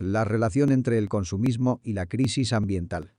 La relación entre el consumismo y la crisis ambiental.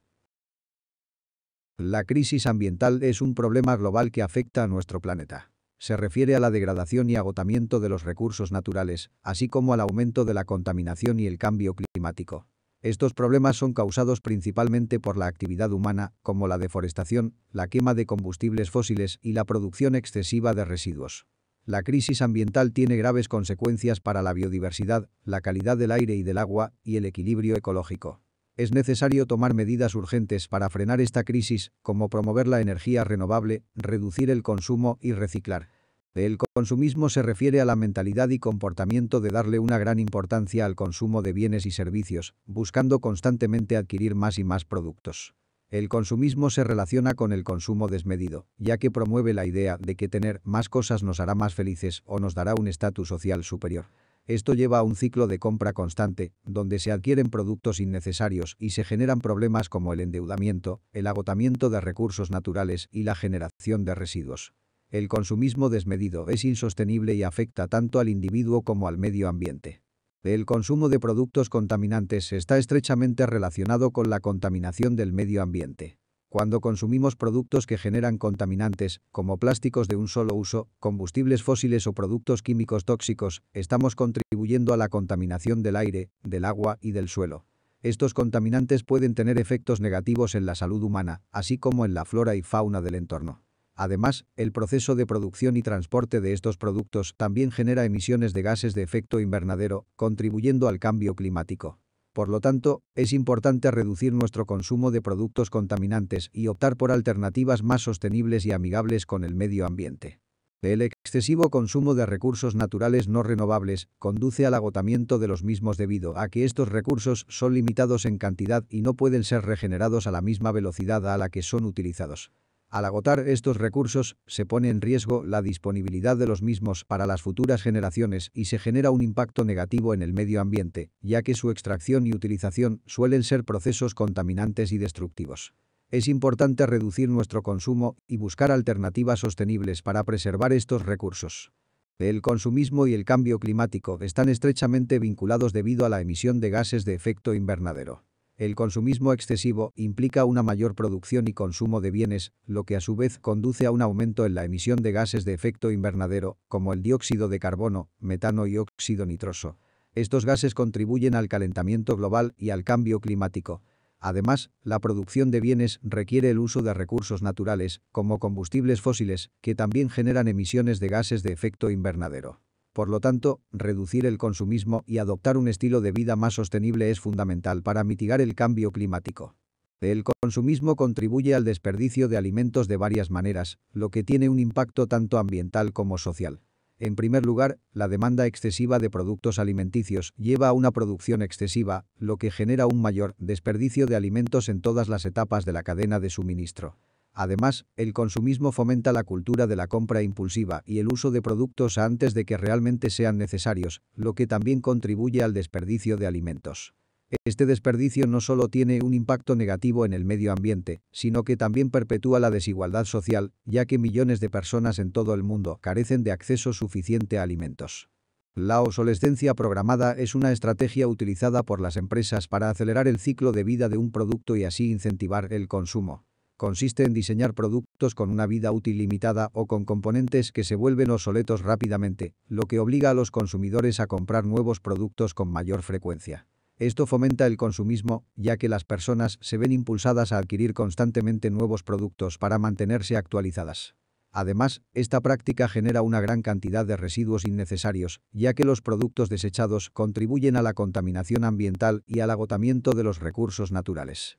La crisis ambiental es un problema global que afecta a nuestro planeta. Se refiere a la degradación y agotamiento de los recursos naturales, así como al aumento de la contaminación y el cambio climático. Estos problemas son causados principalmente por la actividad humana, como la deforestación, la quema de combustibles fósiles y la producción excesiva de residuos. La crisis ambiental tiene graves consecuencias para la biodiversidad, la calidad del aire y del agua y el equilibrio ecológico. Es necesario tomar medidas urgentes para frenar esta crisis, como promover la energía renovable, reducir el consumo y reciclar. El consumismo se refiere a la mentalidad y comportamiento de darle una gran importancia al consumo de bienes y servicios, buscando constantemente adquirir más y más productos. El consumismo se relaciona con el consumo desmedido, ya que promueve la idea de que tener más cosas nos hará más felices o nos dará un estatus social superior. Esto lleva a un ciclo de compra constante, donde se adquieren productos innecesarios y se generan problemas como el endeudamiento, el agotamiento de recursos naturales y la generación de residuos. El consumismo desmedido es insostenible y afecta tanto al individuo como al medio ambiente. El consumo de productos contaminantes está estrechamente relacionado con la contaminación del medio ambiente. Cuando consumimos productos que generan contaminantes, como plásticos de un solo uso, combustibles fósiles o productos químicos tóxicos, estamos contribuyendo a la contaminación del aire, del agua y del suelo. Estos contaminantes pueden tener efectos negativos en la salud humana, así como en la flora y fauna del entorno. Además, el proceso de producción y transporte de estos productos también genera emisiones de gases de efecto invernadero, contribuyendo al cambio climático. Por lo tanto, es importante reducir nuestro consumo de productos contaminantes y optar por alternativas más sostenibles y amigables con el medio ambiente. El excesivo consumo de recursos naturales no renovables conduce al agotamiento de los mismos debido a que estos recursos son limitados en cantidad y no pueden ser regenerados a la misma velocidad a la que son utilizados. Al agotar estos recursos, se pone en riesgo la disponibilidad de los mismos para las futuras generaciones y se genera un impacto negativo en el medio ambiente, ya que su extracción y utilización suelen ser procesos contaminantes y destructivos. Es importante reducir nuestro consumo y buscar alternativas sostenibles para preservar estos recursos. El consumismo y el cambio climático están estrechamente vinculados debido a la emisión de gases de efecto invernadero. El consumismo excesivo implica una mayor producción y consumo de bienes, lo que a su vez conduce a un aumento en la emisión de gases de efecto invernadero, como el dióxido de carbono, metano y óxido nitroso. Estos gases contribuyen al calentamiento global y al cambio climático. Además, la producción de bienes requiere el uso de recursos naturales, como combustibles fósiles, que también generan emisiones de gases de efecto invernadero. Por lo tanto, reducir el consumismo y adoptar un estilo de vida más sostenible es fundamental para mitigar el cambio climático. El consumismo contribuye al desperdicio de alimentos de varias maneras, lo que tiene un impacto tanto ambiental como social. En primer lugar, la demanda excesiva de productos alimenticios lleva a una producción excesiva, lo que genera un mayor desperdicio de alimentos en todas las etapas de la cadena de suministro. Además, el consumismo fomenta la cultura de la compra impulsiva y el uso de productos antes de que realmente sean necesarios, lo que también contribuye al desperdicio de alimentos. Este desperdicio no solo tiene un impacto negativo en el medio ambiente, sino que también perpetúa la desigualdad social, ya que millones de personas en todo el mundo carecen de acceso suficiente a alimentos. La obsolescencia programada es una estrategia utilizada por las empresas para acelerar el ciclo de vida de un producto y así incentivar el consumo consiste en diseñar productos con una vida útil limitada o con componentes que se vuelven obsoletos rápidamente, lo que obliga a los consumidores a comprar nuevos productos con mayor frecuencia. Esto fomenta el consumismo, ya que las personas se ven impulsadas a adquirir constantemente nuevos productos para mantenerse actualizadas. Además, esta práctica genera una gran cantidad de residuos innecesarios, ya que los productos desechados contribuyen a la contaminación ambiental y al agotamiento de los recursos naturales.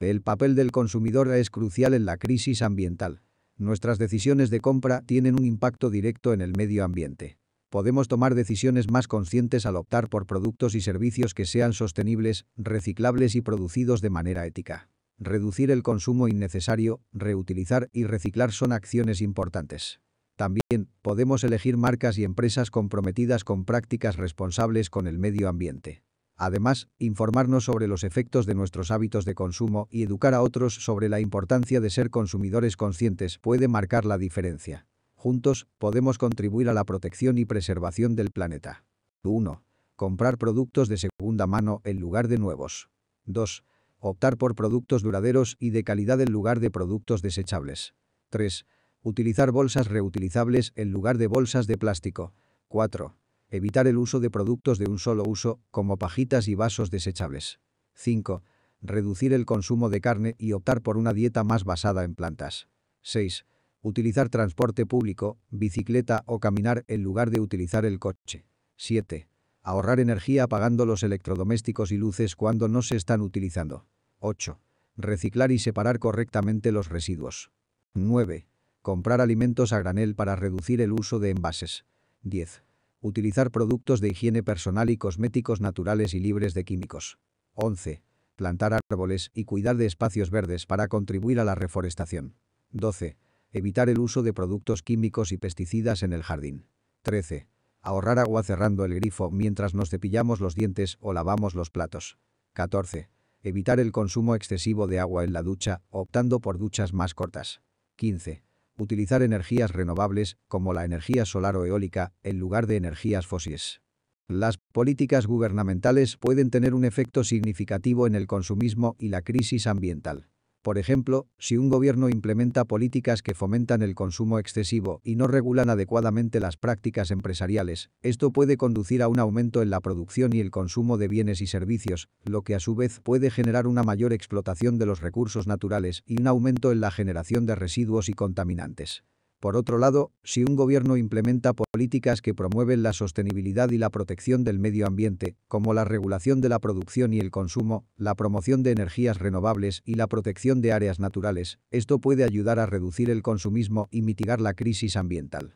El papel del consumidor es crucial en la crisis ambiental. Nuestras decisiones de compra tienen un impacto directo en el medio ambiente. Podemos tomar decisiones más conscientes al optar por productos y servicios que sean sostenibles, reciclables y producidos de manera ética. Reducir el consumo innecesario, reutilizar y reciclar son acciones importantes. También podemos elegir marcas y empresas comprometidas con prácticas responsables con el medio ambiente. Además, informarnos sobre los efectos de nuestros hábitos de consumo y educar a otros sobre la importancia de ser consumidores conscientes puede marcar la diferencia. Juntos, podemos contribuir a la protección y preservación del planeta. 1. Comprar productos de segunda mano en lugar de nuevos. 2. Optar por productos duraderos y de calidad en lugar de productos desechables. 3. Utilizar bolsas reutilizables en lugar de bolsas de plástico. 4. Evitar el uso de productos de un solo uso, como pajitas y vasos desechables. 5. Reducir el consumo de carne y optar por una dieta más basada en plantas. 6. Utilizar transporte público, bicicleta o caminar en lugar de utilizar el coche. 7. Ahorrar energía apagando los electrodomésticos y luces cuando no se están utilizando. 8. Reciclar y separar correctamente los residuos. 9. Comprar alimentos a granel para reducir el uso de envases. 10. Utilizar productos de higiene personal y cosméticos naturales y libres de químicos. 11. Plantar árboles y cuidar de espacios verdes para contribuir a la reforestación. 12. Evitar el uso de productos químicos y pesticidas en el jardín. 13. Ahorrar agua cerrando el grifo mientras nos cepillamos los dientes o lavamos los platos. 14. Evitar el consumo excesivo de agua en la ducha, optando por duchas más cortas. 15 utilizar energías renovables, como la energía solar o eólica, en lugar de energías fósiles. Las políticas gubernamentales pueden tener un efecto significativo en el consumismo y la crisis ambiental. Por ejemplo, si un gobierno implementa políticas que fomentan el consumo excesivo y no regulan adecuadamente las prácticas empresariales, esto puede conducir a un aumento en la producción y el consumo de bienes y servicios, lo que a su vez puede generar una mayor explotación de los recursos naturales y un aumento en la generación de residuos y contaminantes. Por otro lado, si un gobierno implementa políticas que promueven la sostenibilidad y la protección del medio ambiente, como la regulación de la producción y el consumo, la promoción de energías renovables y la protección de áreas naturales, esto puede ayudar a reducir el consumismo y mitigar la crisis ambiental.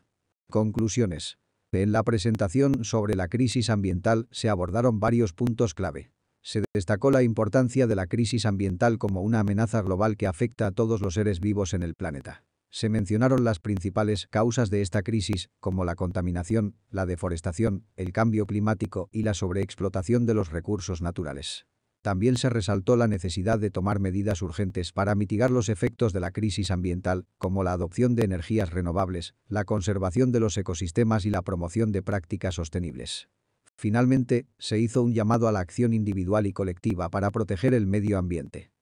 Conclusiones. En la presentación sobre la crisis ambiental se abordaron varios puntos clave se destacó la importancia de la crisis ambiental como una amenaza global que afecta a todos los seres vivos en el planeta. Se mencionaron las principales causas de esta crisis, como la contaminación, la deforestación, el cambio climático y la sobreexplotación de los recursos naturales. También se resaltó la necesidad de tomar medidas urgentes para mitigar los efectos de la crisis ambiental, como la adopción de energías renovables, la conservación de los ecosistemas y la promoción de prácticas sostenibles. Finalmente, se hizo un llamado a la acción individual y colectiva para proteger el medio ambiente.